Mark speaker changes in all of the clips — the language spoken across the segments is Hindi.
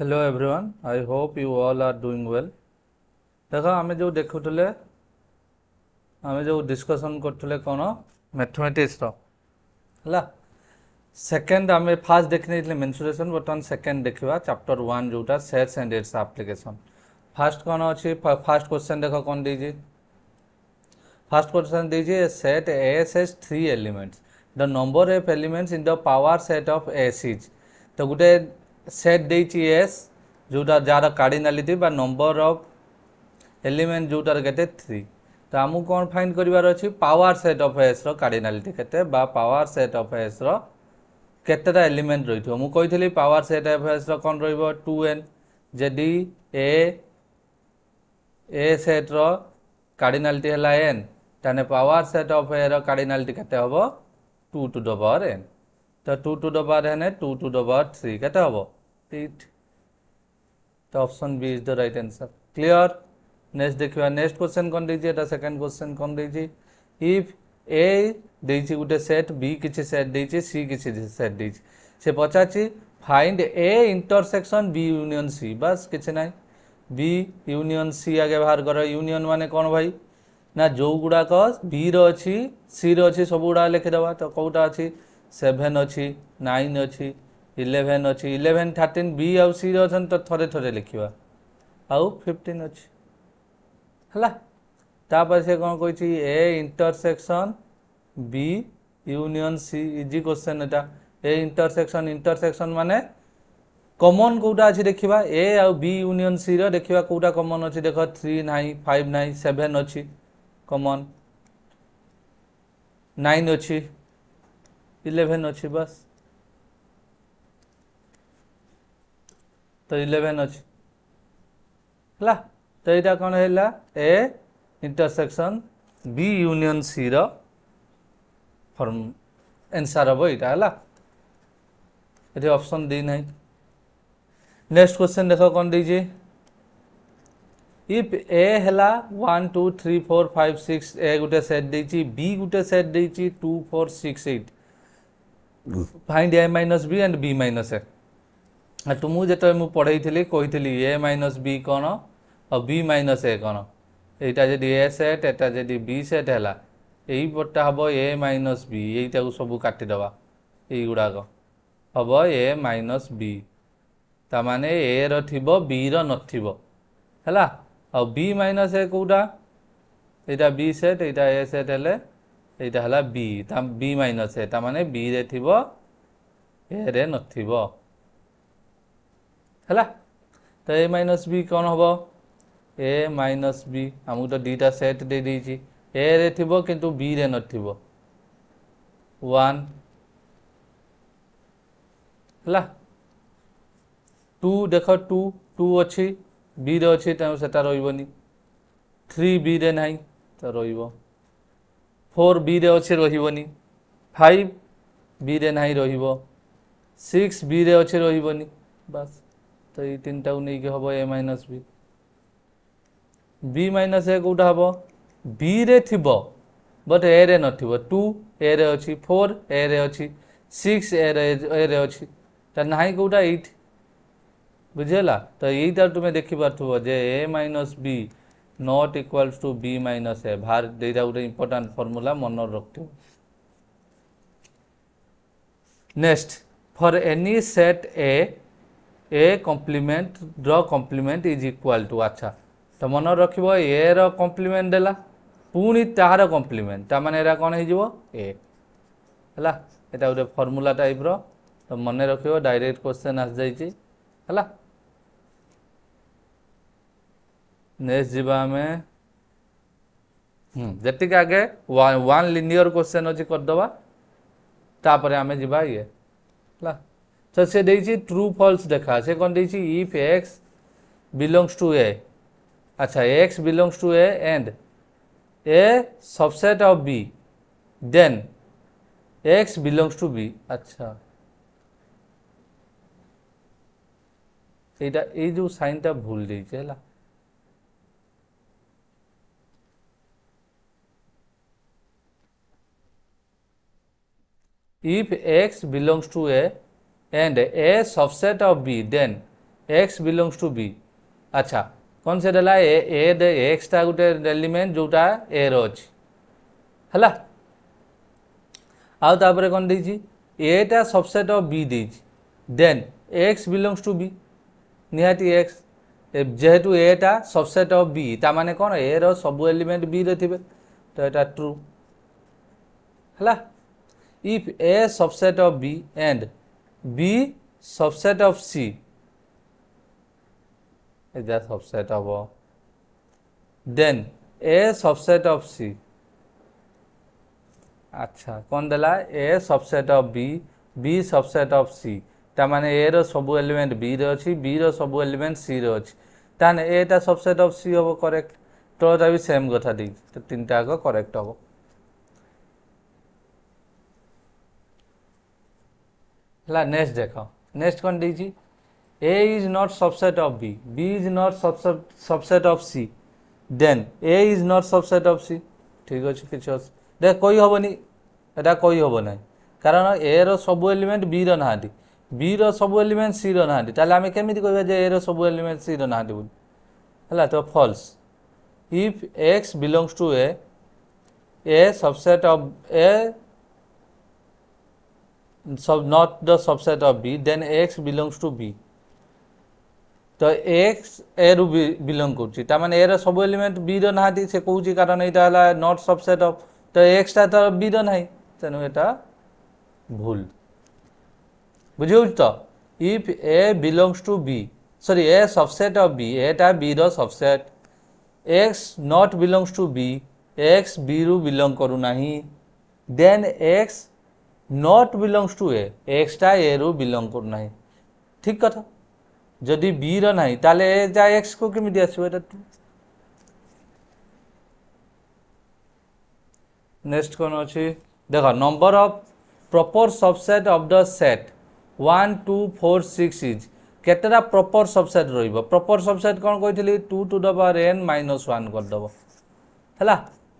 Speaker 1: Hello everyone I hope you all are doing well ଦେଖ ଆମେ ଯେଉଁ ଦେଖୁଥିଲେ ଆମେ ଯେଉଁ ଡିସ୍କସନ୍ କରୁଥିଲେ କ'ଣ ମ୍ୟାଥମେଟିକ୍ସର ହେଲା ସେକେଣ୍ଡ ଆମେ ଫାର୍ଷ୍ଟ ଦେଖିନେଇଥିଲେ ମେନ୍ସୁରେସନ୍ ବର୍ତ୍ତମାନ ସେକେଣ୍ଡ ଦେଖିବା ଚାପ୍ଟର ୱାନ୍ ଯେଉଁଟା sets and its application first କ'ଣ ଅଛି ଫାର୍ଷ୍ଟ କ୍ୱେଶ୍ଚନ୍ ଦେଖ କ'ଣ ଦେଇଛି ଫାର୍ଷ୍ଟ କ୍ୱେଶ୍ଚନ୍ ଦେଇଛି a set S S three elements the number of elements in the power set of S is ତ ଗୋଟେ সেট ଦେଇଛି ଏସ୍ ଯେଉଁଟା ଯାହାର କାର୍ଡ଼ିନାଲିଟି ବା ନମ୍ବର ଅଫ୍ ଏଲିମେଣ୍ଟ ଯେଉଁଟାର କେତେ ଥ୍ରୀ ତ ଆମକୁ କ'ଣ ଫାଇଣ୍ଡ କରିବାର ଅଛି ପାୱାର ସେଟ୍ ଅଫ୍ ଏସ୍ର କାର୍ଡ଼ିନାଲିଟି କେତେ ବା ପାୱାର ସେଟ୍ ଅଫ୍ ଏସ୍ର କେତେଟା ଏଲିମେଣ୍ଟ ରହିଥିବ ମୁଁ କହିଥିଲି ପାୱାର ସେଟ୍ ଅଫ୍ ଏସ୍ର କ'ଣ ରହିବ ଟୁ ଏନ୍ ଯଦି ଏ ଏ ସେଟ୍ର କାର୍ଡ଼ିନାଲିଟି ହେଲା ଏନ୍ ତାହେଲେ ପାୱାର ସେଟ୍ ଅଫ୍ ଏର କାର୍ଡ଼ିନାଲିଟି କେତେ ହେବ two to the power n তো টু টু দ পাওয়ার এখানে two to the power three কেটে হব এইট তো option B is the right answer clear next দেখবা নেক্সট কোশ্চেন কোন দেইছি এটা সেকেন্ড কোশ্চেন কোন দেইছি ইফ এ দেইছি গোটে সেট বি কিছু সেট দেইছি সি কিছু সেট দেইছি সে পচারছি find A intersection B union C বাস কিছু নাই বি ইউনিয়ন সি আগে বাহার কর ইউনিয়ন মানে কোন ভাই না যেগুড়াক বির অছি সির অছি সবুগুড়া লিখিদেবা তো কোটা অছি ସେଭେନ୍ ଅଛି ନାଇନ୍ ଅଛି ଇଲେଭେନ୍ ଅଛି ଇଲେଭେନ୍ ଥାର୍ଟିନ୍ ବି ଆଉ ସିରେ ଅଛନ୍ତି ତ ଥରେ ଥରେ ଲେଖିବା ଆଉ ଫିଫ୍ଟିନ୍ ଅଛି ହେଲା ତାପରେ ସେ କ'ଣ କହିଛି A intersection B union C easy question এটা এ ইন্টরসেকশন ইন্টরসেকশন মানে কমন কোটা আছে দেখিবা এ আউ বি ইউনিয়ন সি র দেখিবা কোটা কমন আছে দেখ 3 নাই 5 নাই 7 আছে কমন 9 আছে ଇଲେଭେନ୍ ଅଛି ବାସ୍ ତ ଇଲେଭେନ୍ ଅଛି ହେଲା ତ ଏଇଟା କ'ଣ ହେଲା ଏ ଇଣ୍ଟରସେକ୍ସନ୍ ବି ୟୁନିଅନ୍ ସିର ଫର୍ମ ଏନ୍ସାର୍ ହେବ ଏଇଟା ହେଲା ଏଠି ଅପସନ୍ ଦେଇନାହିଁ ନେକ୍ସଟ କ୍ୱେଶ୍ଚନ୍ ଦେଖ କ'ଣ ଦେଇଛି ইফ এ হেলা one two three four five six A গোটে সেট দিয়েছি বি গোটে সেট দিয়েছি two four six eight find A minus B and B minus A ଆଉ ମୁଁ ଯେତେବେଳେ ମୁଁ ପଢ଼େଇଥିଲି କହିଥିଲି ଏ ମାଇନସ୍ ବି କ'ଣ ଆଉ ବି ମାଇନସ୍ ଏ କ'ଣ ଏଇଟା ଯଦି ଏ ସେଟ୍ ଏଇଟା ଯଦି ବି ସେଟ୍ ହେଲା ଏଇପଟା ହେବ ଏ ମାଇନସ୍ ବି ଏଇଟାକୁ ସବୁ କାଟିଦେବା ଏଇଗୁଡ଼ାକ ହେବ ଏ ମାଇନସ୍ ବି ତା ମାନେ ଏ ର ଥିବ ବି ର ନଥିବ ହେଲା ଆଉ ବି ମାଇନସ୍ ଏ କେଉଁଟା ଏଇଟା ବି ସେଟ୍ ଏଇଟା ଏ ସେଟ୍ ହେଲେ এইটা হল বি তা বি মাইনস এ তা মানে বি রে থিব এ রে নথিব হেলা তো এ মাইনস বি কোন হব এ মাইনস বি আমি তো দুইটা সেট দিয়ে দিয়েছি এ রে থিব কিন্তু বি রে নথিব ওয়ান ହେଲା ଟୁ ଦେଖ ଟୁ ଟୁ ଅଛି ବିରେ ଅଛି ତେଣୁ ସେଟା ରହିବନି ଥ୍ରୀ ବିରେ ନାହିଁ ତ ରହିବ फोर बी रे अच्छे रही फाइव बी रे ना रिक्स बी रे अच्छे रही बास तो ये तीन टाक नहीं हम A minus B B minus A कौटा हम बी रे थी बट ए रे नू ए रे अच्छी फोर ए रे अच्छी सिक्स ए रे अच्छी तो ना कौटा एट बुझेगा तो यही तुम्हें देखी देखिपार थे A minus B not equals to B minus এফ হার এইটা গোটে ইম্পর্টাট ফর্মুলা মনে ରଖିବ next for any set A A complement ର କମ୍ପ୍ଲିମେଣ୍ଟ ଇଜ୍ ଇକ୍ୱାଲ୍ ଟୁ ଆଚ୍ଛା ତ ମନେ ରଖିବ ଏର କମ୍ପ୍ଲିମେଣ୍ଟ ଦେଲା ପୁଣି ତାହାର କମ୍ପ୍ଲିମେଣ୍ଟ ତା ମାନେ ଏଇଟା କ'ଣ ହେଇଯିବ ଏ ହେଲା ଏଇଟା ଗୋଟେ ଫର୍ମୁଲା ଟାଇପ୍ର ତ ମନେ ରଖିବ ଡାଇରେକ୍ଟ କ୍ୱେଶ୍ଚନ୍ ଆସିଯାଇଛି ହେଲା नेक्स्ट में आम हम्म, जी आगे वन लिनियर क्वेश्चन अच्छे करदे आम जी ये तो सी ट्रु फल्स देखा से कौन दे if X belongs to A अच्छा X belongs to A and A subset of B then X belongs to B अच्छा ये जो सैनटा भूल देला if x belongs to a and a subset of b then x belongs to b আচ্ছা কনসেপ্ট হল এ এ এক্সটা গোটে এলিমেন্ট যেটা এ র অছি হল আউ তাপরে কন দিয়েছি এটা সবসেট অফ বি দিয়েছি then X belongs to B নিহাতি এক্স যেহেতু এটা সবসেট অফ বি তা মানে কোণ এ র সবু এলিমেন্ট বি রে থিবে তো এটা ট্রু হলা if A subset of B and B subset of C is the subset of O, then A subset of C. আচ্ছা কোন দেলা A subset of B, B subset of C. তার মানে A র সবু এলিমেন্ট B রে অছি, B র সবু এলিমেন্ট C রে অছি। তাহলে A টা subset of C হবো করেক্ট। তোটা বি সেম কথা দিই। তো তিনটা আগ করেক্ট হবো। है ନେକ୍ସଟ देख नेक्स्ट କ'ଣ ଦେଇଛି A is not subset of B B is not subset subset of C then A is not subset of C ठीक अच्छे किसी देख कही हेनी एटा कही हे ना कारण ए रु एलिमेंट बी रहा बी रु एलिमेंट सी रहा आम केमी कह ए रु एलिमेंट सी रहा है तो false if X belongs to A A subset of A sub, not the subset of B, then X belongs to B. ତ ଏକ୍ସ ଏ ରୁ ବିଲଙ୍ଗ କରୁଛି ତାମାନେ ଏର ସବୁ ଏଲିମେଣ୍ଟ ବିର ନାହାନ୍ତି ସେ କହୁଛି କାରଣ ଏଇଟା ହେଲା ନଟ୍ ସବସେଟ୍ ଅଫ୍ ତ ଏକ୍ସଟା ତ ବିର ନାହିଁ ତେଣୁ ଏଇଟା ଭୁଲ ବୁଝି ହେଉଛି ତ if A belongs to B sorry A subset of B ଏଟା ବିର subset X not belongs to B X ବିରୁ ବିଲଙ୍ଗ କରୁନାହିଁ then X not belongs to A এক্সটা এ রু বিলং করুনা ঠিক কথা যদি বি র না তাহলে এ যা এক্স কু কেমি আসবে এটা টু নেক্সট কোণ অছি দেখ number of proper subset of the set one two four six is কেতটা প্রপর সবসেট রহব প্রপর সবসেট কোণ কইলি two to the power n minus one করেদেব হল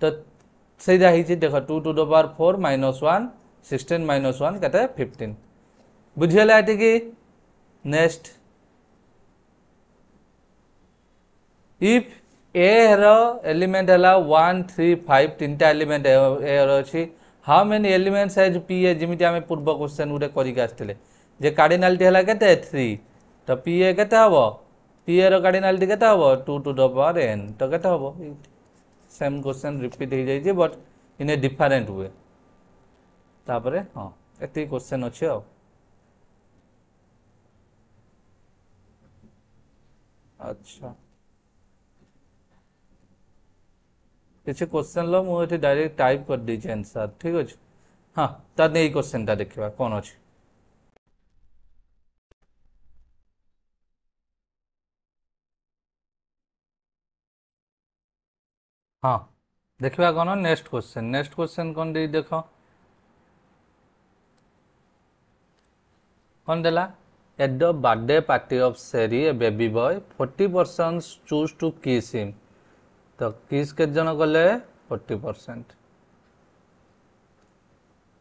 Speaker 1: তো সেইটা হয়েছে দেখ two to the power four minus one sixteen minus one कटे फिफ्टीन बुझीगला एटी नेक्स्ट ইফ এ র এলিমেন্ট হল ওয়ান থ্রি ফাইভ তিনটা এলিমেন্ট এ র অছি how many elements has P A যেমিটি আমি পূর্ব কোশ্চেন গোটে করিকি আসলে যে কার্ডিনালিটি হল কেতে থ্রি তো পি এ কেতে হব পি এ র কার্ডিনালিটি কেতে হব two to the power n তো কেতে হব সেম কোশ্চেন রিপিট হয়ে যাইছে but in a different way ତାପରେ ହଁ ଏତିକି କୋଶ୍ଚେନ୍ ଅଛି ଆଉ ଆଚ୍ଛା କିଛି କୋଶ୍ଚେନ୍ ଲ ମୁଁ ଏଠି ଡାଇରେକ୍ଟ ଟାଇପ୍ କରିଦେଇଛି ଆନ୍ସର୍ ଠିକ୍ ଅଛି ହଁ ତା ନେଇ କୋଶ୍ଚେନ୍ଟା ଦେଖିବା କ'ଣ ଅଛି ହଁ ଦେଖିବା କ'ଣ ନେକ୍ସଟ କୋଶ୍ଚେନ୍ ନେକ୍ସଟ କୋଶ୍ଚେନ୍ କ'ଣ ଦେଇ ଦେଖ they at the birthday party of Sherry a baby boy forty percent chose to kiss him तो किस के जन गले forty percent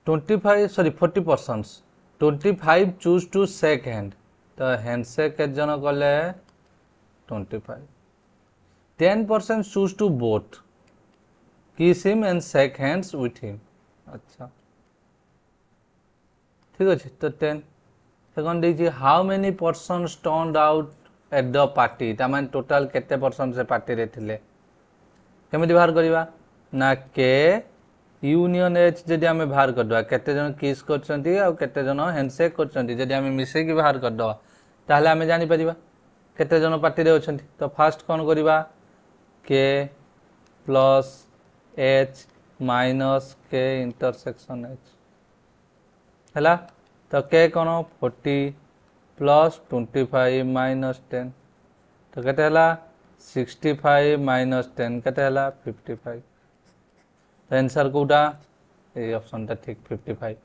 Speaker 1: 25 sorry percent twenty five chose to shake hand तो हैंड सेक के जन गले five ten percent chose to both kiss him and shake hands with him अच्छा ठीक अच्छे तो टेन सेकंड देखिए how many person turned out at the party ता माने टोटल केते पर्सन से पार्टी रे थिले बाहर करवा ना के यूनियन एच जदि आम बाहर कर दवा केते जन किस करछंती जन हैंडशेक करछंती जदि मिसे की बाहर करदे दवा ताहले हमें जानि पार्टी अच्छा तो फास्ट कौन करवा K plus H minus K intersection H है तो के कौन forty plus twenty five minus ten तो कैसे सिक्सटी फाइव माइनस टेन कैसे फिफ्टी फाइव तो एनसर कौटा ये ऑप्शनटा ठीक fifty five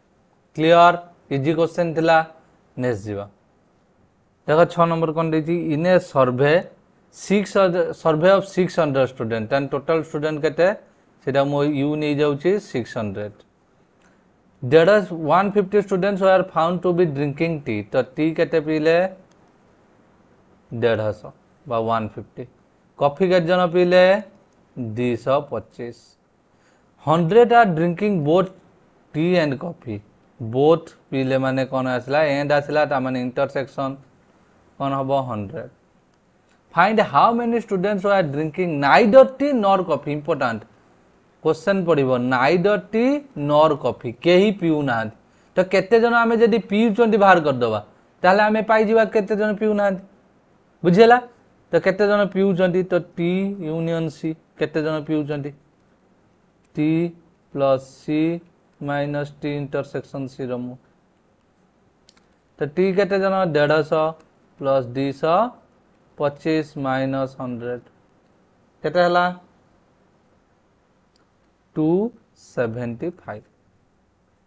Speaker 1: clear easy question थिला नेक्स्ट जीवा देख छ नंबर कौन दे in a survey six survey of six hundred student and total student कैसे यू नहीं जाऊँगी six hundred there are 150 students who are found to be drinking tea तो टी के पीले देढ़श बा फिफ्टी कफी केत जन पीले 225 100 are drinking both tea and coffee both पीले मैंने कौन आसला एंड आसला ता माने इंटरसेक्शन कौन हम hundred find how many students are drinking neither tea nor coffee important question पड़ो नाइडर टी नर कफी के पीऊ ना तो केतज आम जी पीऊँ बाहर करदे आम पाई के पीऊना बुझेगा तो केतज पीऊँ तो टी यूनियन सी केतज पीऊँ T plus C minus T intersection C रो तो टी के जन देश प्लस दीश पचीस माइनस हंड्रेड के टू सेवेन्टी फाइव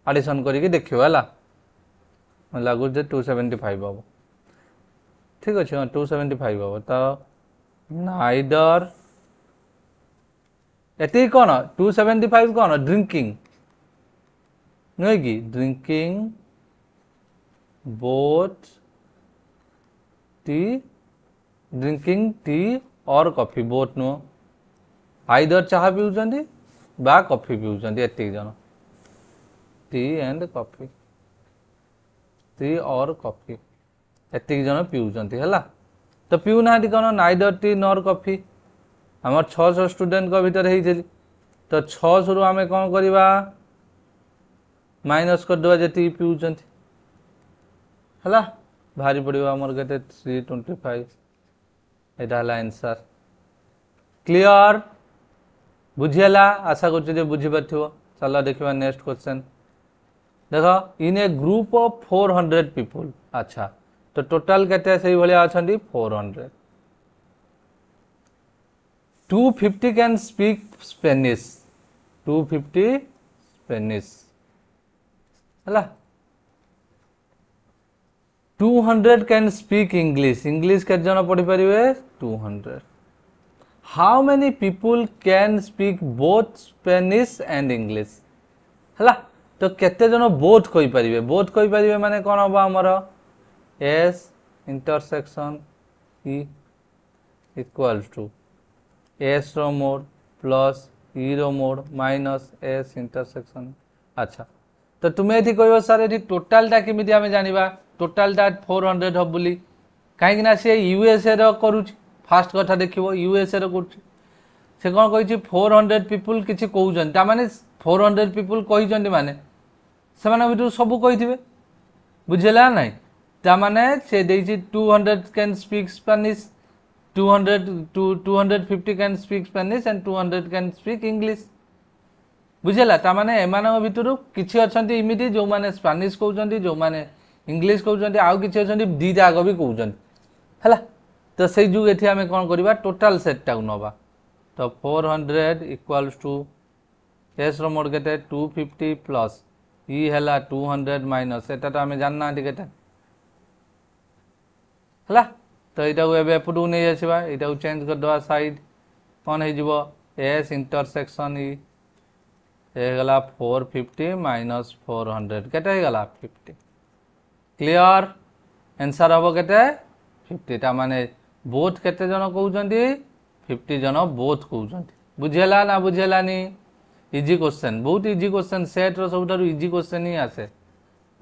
Speaker 1: आडिशन कर देख है लगुच टू सेवेन्टी फाइव हम ठीक अच्छे हाँ टू सेवेन्टी फाइव हम तो नाइडर ये कौन टू सेवेन्टी फाइव कौन ड्रिंकिंग नुह कि drinking both tea drinking tea और कॉफी बोट नुह आईदर चाह पिंट बा कफि पिउं एतिक एंड कफि टी और कफि एतिक जन है तो पिना कौन नाइदर टी नर कफि आम छः स्टूडेंट भितर होती तो छु आम कौन करवा माइनस करदे जी पिं है भारी पड़ा आमर थ्री ट्वेंटी फाइव यहाँ है आंसर क्लियर बुझीला आशा कर बुझीपार चल देखा नेक्स्ट क्वेश्चन देख in a group of four hundred people अच्छा तो टोटाल के four hundred two fifty can speak Spanish two fifty Spanish है two hundred can speak English English के जन पढ़ी पारे two hundred how many people can speak both Spanish and English ହେଲା ତ କେତେଜଣ ବୋଥ୍ କହିପାରିବେ ବୋଥ୍ କହିପାରିବେ ମାନେ କ'ଣ ହେବ ଆମର S intersection E equal to ଏସ୍ର ମୋଡ଼ ପ୍ଲସ୍ ଇର ମୋଡ଼ ମାଇନସ୍ ଏସ୍ ଇଣ୍ଟରସେକ୍ସନ୍ ଆଚ୍ଛା ତ ତୁମେ ଏଠି କହିବ ସାର୍ ଏଠି ଟୋଟାଲ୍ଟା କେମିତି ଆମେ ଜାଣିବା ଟୋଟାଲ୍ଟା ଫୋର୍ ହଣ୍ଡ୍ରେଡ଼୍ ହେବ ବୋଲି କାହିଁକିନା ସେ ୟୁଏସ୍ଏର କରୁଛି ফার্স্ট কথা দেখব ইউএসএর করছে সে কোণ কী ফোর হন্ড্রেড পিপুল কিছু কৌন তা মানে ফোর হন্ড্রেড পিপুল কিন্তু মানে সে ভিতর সবু কে বুঝলা না তা মানে সে দিয়েছি two hundred can speak Spanish two hundred two two hundred fifty can speak Spanish and two hundred can speak English বুঝলা তা মানে এমানক ভিতর কিছু অনেক এমিটি যে স্পানিশ কৌন যে ইংলিশ কৌন আউ কিছু অনেক দিটা আগ বি কৌন হ্যাঁ तो से जो ये आम कौन करवा टोटाल सेटा को नवा तो four hundred equals to S रोड के टू फिफ्टी प्लस ই হেলা টু হন্ড্রেড মাইনস এটা তো আমি জানি না কেটা হলা তো এইটাকে এবে এপটু নিয়ে আসবা এইটাকে চেঞ্জ করেদেওয়া সাইড কন হয়ে যাব এস ইন্টরসেকশন ই হয়েগলা four fifty minus four hundred কেটে হয়েগলা ফিফটি ক্লিয়ার এনসার হব কেটে ফিফটি তার মানে बोथ के फिफ्टी जन बोथ कौन बुझेला ना बुझेलानी इजी क्वेश्चन बहुत इजी क्वेश्चन सेट्र सब इजी क्वेश्चन ही आसे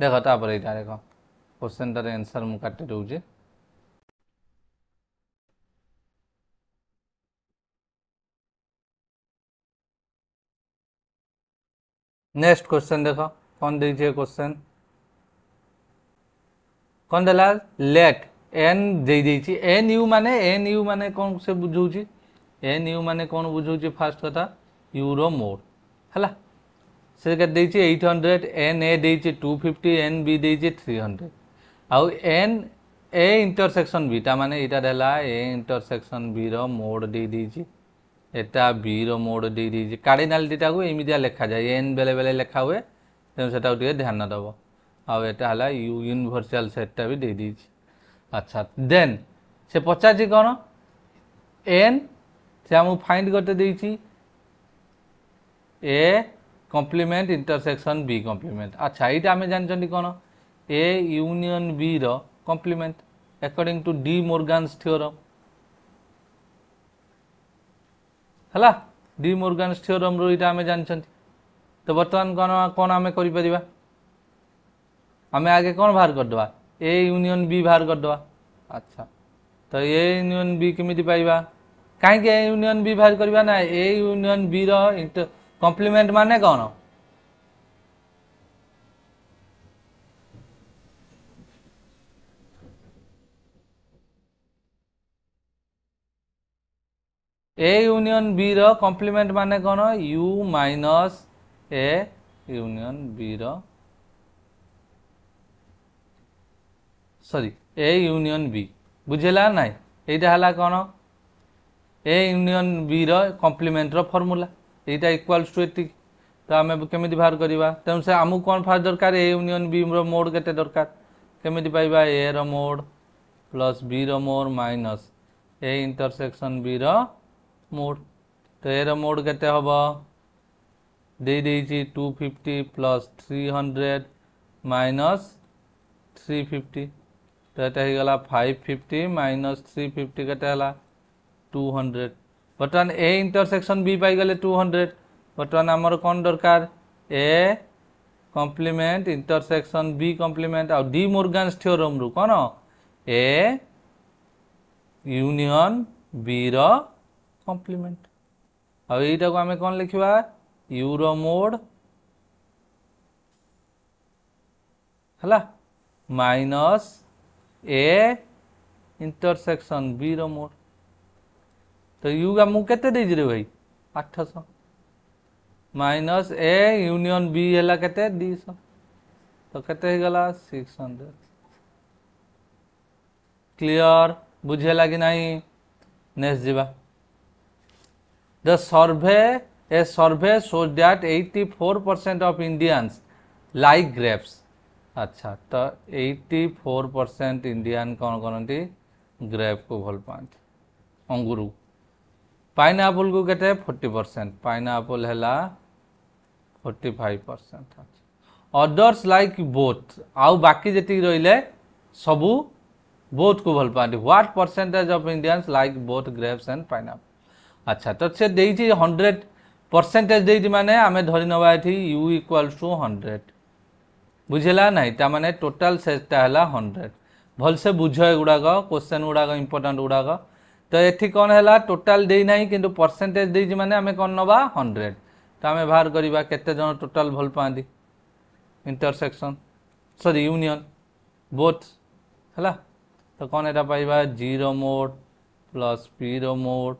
Speaker 1: देख तापर यहाँ देख क्वेश्चन टे आंसर मुझे काटि दूचे नेक्स्ट क्वेश्चन देख कौन दे क्वेश्चन कौन देला এন ଦେଇଦେଇଛି ଏନ୍ ୟୁ ମାନେ ଏନ୍ ୟୁ ମାନେ କ'ଣ ସେ ବୁଝାଉଛି ଏନ୍ ୟୁ ମାନେ କ'ଣ ବୁଝାଉଛି ଫାର୍ଷ୍ଟ କଥା ୟୁର ମୋଡ଼ ହେଲା ସେ ଦେଇଛି ଏଇଟ୍ ହଣ୍ଡ୍ରେଡ଼ ଏନ୍ ଏ ଦେଇଛି ଟୁ ଫିଫ୍ଟି ଏନ୍ ବି ଦେଇଛି ଥ୍ରୀ ହଣ୍ଡ୍ରେଡ଼ ଆଉ ଏନ୍ ଏ ଇଣ୍ଟରସେକ୍ସନ୍ ବି ତା ମାନେ ଏଇଟା ହେଲା ଏ ଇଣ୍ଟରସେକ୍ସନ୍ ବିର ମୋଡ଼ ଦେଇଦେଇଛି ଏଟା ବିର ମୋଡ଼ ଦେଇଦେଇଛି କାର୍ଡ଼ିନାଲିଟିଟାକୁ ଏମିତିଆ ଲେଖାଯାଏ ଏନ୍ ବେଳେ ବେଳେ ଲେଖା ହୁଏ ତେଣୁ ସେଟାକୁ ଟିକେ ଧ୍ୟାନ ଦେବ ଆଉ ଏଟା ହେଲା ୟୁ ୟୁନିଭର୍ସାଲ୍ ସେଟ୍ଟା ବି ଦେଇଦେଇଛି আচ্ছা দেন সে পচারছি କ'ଣ ଏନ୍ ସେ ଆମକୁ ଫାଇଣ୍ଡ କରିତେ ଦେଇଛି A complement intersection B complement ଆଚ୍ଛା ଏଇଟା ଆମେ ଜାଣିଛନ୍ତି କ'ଣ ଏ ୟୁନିଅନ୍ ବିର complement according to De Morgan's theorem ହେଲା ଡି ମୋର୍ଗାନ୍ସ ଥିଓରମ୍ରୁ ଏଇଟା ଆମେ ଜାଣିଛନ୍ତି ତ ବର୍ତ୍ତମାନ କ'ଣ କ'ଣ ଆମେ କରିପାରିବା ଆମେ ଆଗେ କ'ଣ ବାହାର କରିଦେବା ଏ ୟୁନିୟନ୍ ବି ବାହାର କରିଦେବା ଆଚ୍ଛା ତ ଏ ୟୁନିୟନ୍ ବି କେମିତି ପାଇବା କାହିଁକି ଏ ୟୁନିୟନ୍ ବି ବାହାର କରିବା ନା ଏ ୟୁନିୟନ୍ ବିର କମ୍ପ୍ଲିମେଣ୍ଟ ମାନେ କ'ଣ ए यूनियन बी रो कॉम्प्लीमेंट माने कौन U minus A union B रो সরি এ ইউনিয়ন বি বুঝেলা না এইটা হল কোণ এ ইউনিয়ন বি রপ্লিমেন্টর ফর্মুলা এইটা ইকুয়ালস টু এটি তো আমি কেমি বাহার করা তেমন সে আমি কোণ ফার্স্ট দরকার এ ইউনিয়ন বি রোড কেতে দরকার কেমি পাইবা এ রোড প্লস বি রোড মাইনস ए इंटरसेक्शन बी रोड तो ए रोड के हम दे two fifty plus three hundred minus three fifty तो यहाँ होगा five fifty minus three fifty के टू हंड्रेड बर्तमान ए इंटरसेक्शन बी पाई टू हंड्रेड बर्तमान आमर कौन दरकार A complement intersection B complement आ डी मोर्गान थिओरम रु कौन ए यूनियन बी रो कम्प्लीमेंट आ यटा को आम कौन लिखा यूरो मोड है माइनस ए ଇଣ୍ଟରସେକ୍ସନ୍ ବିର ମୋଡ଼ ତ ୟୁ ଆମକୁ କେତେ ଦେଇଛି ରେ ଭାଇ ଆଠଶହ ମାଇନସ୍ ଏ ୟୁନିଅନ୍ ବି ହେଲା କେତେ ଦୁଇଶହ ତ କେତେ ହେଇଗଲା ସିକ୍ସ ହଣ୍ଡ୍ରେଡ଼ କ୍ଲିଅର ବୁଝିହେଲା କି ନାହିଁ ନେକ୍ସଟ ଯିବା the survey a survey shows that eighty four percent of Indians like grapes আচ্ছা তো এইটি ফোর ପରସେଣ୍ଟ ଇଣ୍ଡିଆନ୍ କ'ଣ କରନ୍ତି ଗ୍ରେପ୍କୁ ଭଲ ପାଆନ୍ତି ଅଙ୍ଗୁରୁ ପାଇନ୍ ଆପଲ୍କୁ କେତେ ଫୋର୍ଟି ପରସେଣ୍ଟ ପାଇନ୍ ଆପଲ୍ ହେଲା ଫୋର୍ଟି ଫାଇଭ୍ ପରସେଣ୍ଟ ଆଚ୍ଛା ଅଦର୍ସ ଲାଇକ୍ ବୋଥ୍ ଆଉ ବାକି ଯେତିକି ରହିଲେ ସବୁ ବୋଥ୍କୁ ଭଲ ପାଆନ୍ତି what percentage of Indians like both grapes and pineapple ଆଚ୍ଛା ତ ସେ ଦେଇଛି ହଣ୍ଡ୍ରେଡ଼ ପରସେଣ୍ଟେଜ୍ ଦେଇଛି ମାନେ ଆମେ ଧରିନେବା ଏଠି ୟୁ ଇକ୍ୱାଲ୍ସ ଟୁ ହଣ୍ଡ୍ରେଡ଼ ବୁଝିଲା ନାହିଁ ତାମାନେ ଟୋଟାଲ୍ ସେଟ୍ଟା ହେଲା ହଣ୍ଡ୍ରେଡ଼ ଭଲସେ ବୁଝ ଏଗୁଡ଼ାକ କୋଶ୍ଚେନ୍ ଗୁଡ଼ାକ ଇମ୍ପୋର୍ଟାଣ୍ଟ ଗୁଡ଼ାକ ତ ଏଠି କ'ଣ ହେଲା ଟୋଟାଲ୍ ଦେଇନାହିଁ କିନ୍ତୁ ପରସେଣ୍ଟେଜ୍ ଦେଇଛି ମାନେ ଆମେ କ'ଣ ନେବା ହଣ୍ଡ୍ରେଡ଼ ତ ଆମେ ବାହାର କରିବା କେତେ ଜଣ ଟୋଟାଲ୍ ଭଲ ପାଆନ୍ତି ଇଣ୍ଟରସେକ୍ସନ୍ ସରି ୟୁନିଅନ୍ ବୋଥ୍ ହେଲା ତ କ'ଣ ଏଇଟା ପାଇବା ଜିରୋ ମୋଡ଼ ପ୍ଲସ୍ ପିର ମୋଡ଼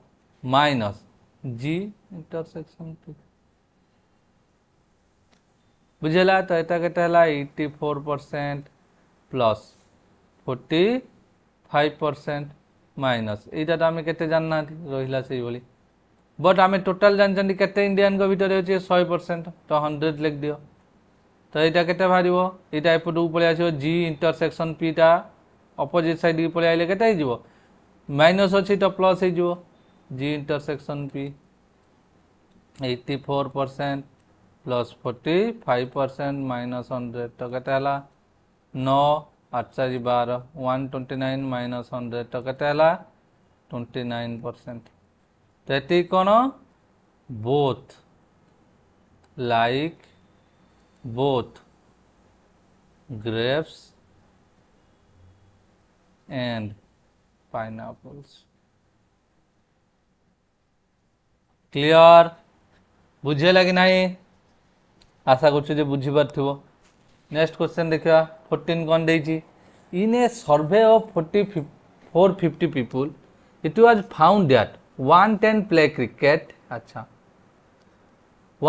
Speaker 1: ମାଇନସ୍ ଜି ଇଣ୍ଟରସେକ୍ସନ୍ ବୁଝିହେଲା ତ ଏଇଟା କେତେ ହେଲା eighty four percent plus forty five percent minus ଏଇଟା ତ ଆମେ କେତେ ଜାଣିନାହାନ୍ତି ରହିଲା ସେଇଭଳି ବଟ୍ ଆମେ ଟୋଟାଲ୍ ଜାଣିଛନ୍ତି କେତେ ଇଣ୍ଡିଆନଙ୍କ ଭିତରେ ଅଛି ଶହେ ପରସେଣ୍ଟ ତ ହଣ୍ଡ୍ରେଡ଼ ଲେଖିଦିଅ ତ ଏଇଟା କେତେ ବାହାରିବ ଏଇଟା ଏପଟକୁ ପଳେଇ ଆସିବ ଜି ଇଣ୍ଟରସେକ୍ସନ୍ ପିଟା ଅପୋଜିଟ୍ ସାଇଡ଼୍କି ପଳେଇ ଆସିଲେ କେତେ ହେଇଯିବ ମାଇନସ୍ ଅଛି ତ ପ୍ଲସ୍ ହେଇଯିବ G intersection P eighty four percent plus forty five percent minus hundred तो के नौ आठ चार बार one twenty nine minus hundred तो है ट्वेंटी नाइन परसेंट तो ये कौन both like both grapes and pineapples clear बुझे लगी नहीं आशा कर बुझीपार नेक्स्ट क्वेश्चन देखा फोर्टीन कौन दे in a survey of forty four fifty people it was found that one ten play cricket अच्छा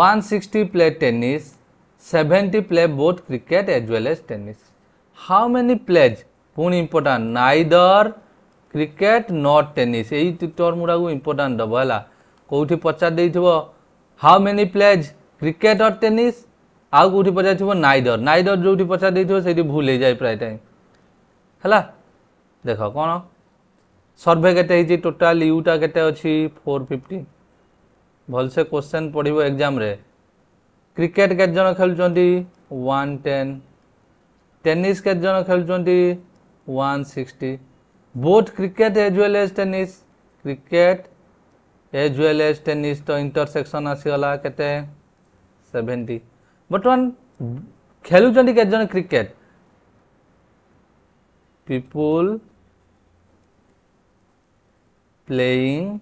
Speaker 1: one sixty play tennis seventy play both cricket as well as tennis how many plays पुणी important neither cricket nor tennis यही टर्म गुड़ाक इम्पोर्टाट दब है कौटी पचार हाउ मेनि प्लेज क्रिकेट और टेनिस आउ कौटी पचार नाइदर नाइदर जो पचार दे भूल हो जाए प्राय टाइम है देख कौन सर्भे के टोटाल यूटा के फोर फिफ्टी भलसे क्वेश्चन पढ़व एग्जाम क्रिकेट के जन खेल वन टेन टेनिस केत जन खेल one sixty both cricket as well as tennis cricket as well as tennis तो इंटरसेक्शन आसगला केवेन्टी बर्तमान खेलुं कैटे क्रिकेट पीपुल प्लेइंग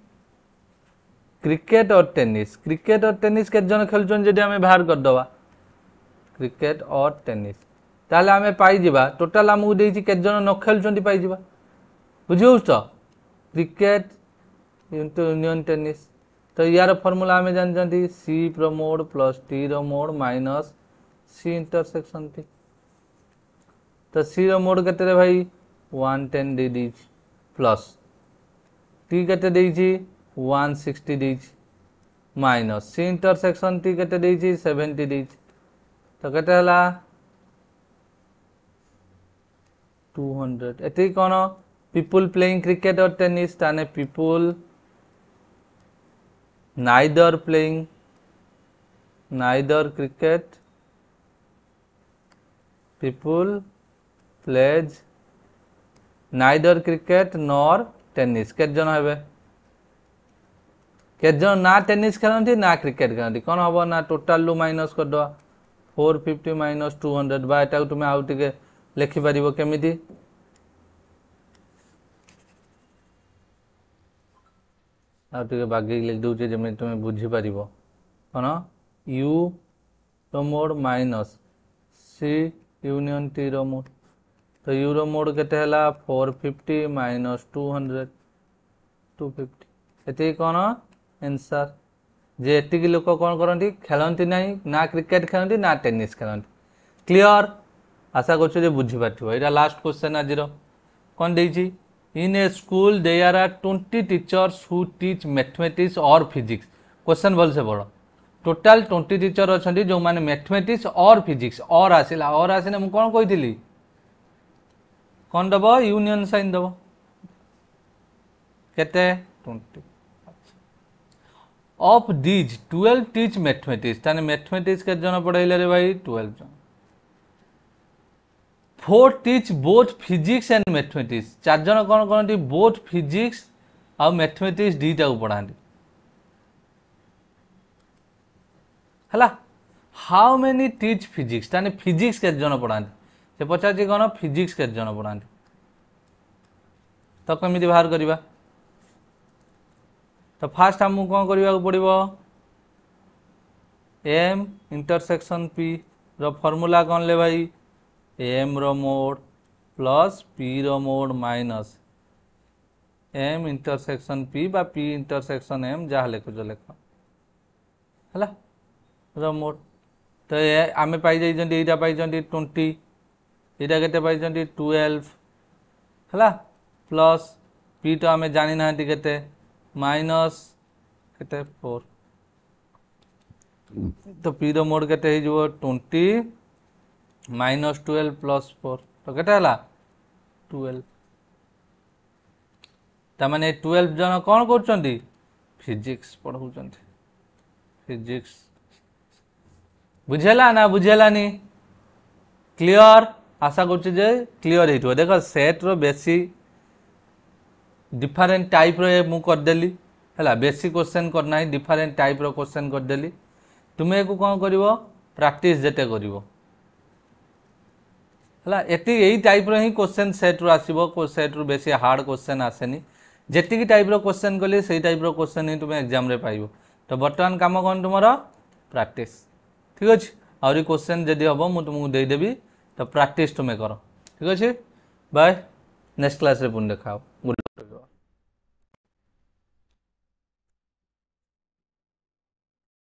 Speaker 1: क्रिकेट और टेनिस क्रिकेट और टेनिस कैट जन खेल जी आम बाहर करदे क्रिकेट और टेनिस ताले आम पाई टोटाल आमको देखिए कैट जन न खेल पाई बुझ क्रिकेट यूनियन टेनिस तो यार फर्मूला आम जानते सी प्रमोड प्लस टी रोड माइनस सी इंटरसेक्शन टी तो सी रोड के भाई वन टेन दे प्लस टी के one sixty minus C intersection T के सेवेन्टी तो कैसे टू हंड्रेड एट कौन पीपुल प्लेइंग क्रिकेट और टेनिस ताने people neither playing neither cricket people plays neither cricket nor tennis কেজন হবে কেজন না টেনিস খেলନ୍ତି না ক্রিকেট খেলନ୍ତି কোন হব না টোটাল লু মাইনস করে দেওয়া 450 মাইনস 200 বা এটাকে তুমি আউ টিকে লিখি পারিব কেমিতি ଆଉ ଟିକେ ବାଗେଇକି ଲେଖିଦେଉଛି ଯେମିତି ତୁମେ ବୁଝିପାରିବ କ'ଣ ୟୁ ର ମୋଡ଼ ମାଇନସ୍ ସି ୟୁନିଅନ୍ ଟିର ମୋଡ଼ ତ ୟୁର ମୋଡ଼ କେତେ ହେଲା four fifty minus two hundred two fifty ଏତିକି କ'ଣ ଏନ୍ସର୍ ଯେ ଏତିକି ଲୋକ କ'ଣ କରନ୍ତି ଖେଳନ୍ତି ନାହିଁ ନା କ୍ରିକେଟ୍ ଖେଳନ୍ତି ନା ଟେନିସ୍ ଖେଳନ୍ତି କ୍ଲିଅର୍ ଆଶା କରୁଛୁ ଯେ ବୁଝିପାରିଥିବ ଏଇଟା ଲାଷ୍ଟ କ୍ୱେଶ୍ଚନ୍ ଆଜିର କ'ଣ ଦେଇଛି in a school there are are twenty teachers who teach mathematics और फिजिक्स क्वेश्चन भल से बड़ टोटाल ट्वेंटी टीचर अच्छा जो मैंने मैथमेटिक्स और फिजिक्स और आसला और आसने मुझे कौन कही कौन दब यूनियन सैन दब के of these twelve teach mathematics mathematics के जन पढ़ेल रे भाई ट्वेल्व जन four teach both physics and mathematics चार जन कौन करती बोथ फिजिक्स आउ मैथमेटिक्स दीटा को पढ़ाते हला हाउ मेनी टीच फिजिक्स ताने फिजिक्स के जन पढ़ाते से पचार कौन फिजिक्स के जन पढ़ाते तो कमी बाहर करवा तो फास्ट आमको कौन करने पड़ो एम इंटरसेक्शन पी रो फर्मूला कौन ले भाई M mod plus P mod minus M intersection P बा पी इंटरसेक्शन एम जहाँ लिखुच लिख है रोड तो आम पाई यहाँ पाई ट्वेंटी यहाँ के टुएल्व है प्लस पी तो आम जानी ना के माइनस के फोर तो पी रोड के twenty minus twelve plus four ତ କେତେ ହେଲା ଟୁଏଲ୍ଭ ତାମାନେ ଏ ଟୁଏଲ୍ଭ ଜଣ କ'ଣ କରୁଛନ୍ତି ଫିଜିକ୍ସ ପଢ଼ାଉଛନ୍ତି ଫିଜିକ୍ସ ବୁଝିହେଲା ନା ବୁଝିହେଲାନି କ୍ଲିଅର আশা করছি যে ক্লিয়ার হয়ে দেখ সেট্র বেশি ডিফারেন্ট টাইপ্র মু করেদেলি হল বেশি কোশ্চেন করে না ডিফারেন্ট টাইপ্র কোশ্চেন করেদেলি তুমি একু কম করব প্রাকটিস যেতে করব ହେଲା ଏତିକି ଏଇ ଟାଇପ୍ର ହିଁ କୋଶ୍ଚେନ୍ ସେଟ୍ରୁ ଆସିବ ସେଟ୍ରୁ ବେଶୀ ହାର୍ଡ଼ କୋଶ୍ଚେନ୍ ଆସେନି ଯେତିକି ଟାଇପ୍ର କୋଶ୍ଚେନ୍ କଲି ସେଇ ଟାଇପ୍ର କୋଶ୍ଚେନ୍ ହିଁ ତୁମେ ଏକ୍ଜାମ୍ରେ ପାଇବ ତ ବର୍ତ୍ତମାନ କାମ କ'ଣ ତୁମର ପ୍ରାକ୍ଟିସ୍ ଠିକ୍ ଅଛି ଆହୁରି କୋଶ୍ଚେନ୍ ଯଦି ହେବ ମୁଁ ତୁମକୁ ଦେଇଦେବି ତ ପ୍ରାକ୍ଟିସ୍ ତୁମେ କର ଠିକ୍ ଅଛି ବାଏ ନେକ୍ସଟ କ୍ଲାସ୍ରେ ପୁଣି ଦେଖା ହେବ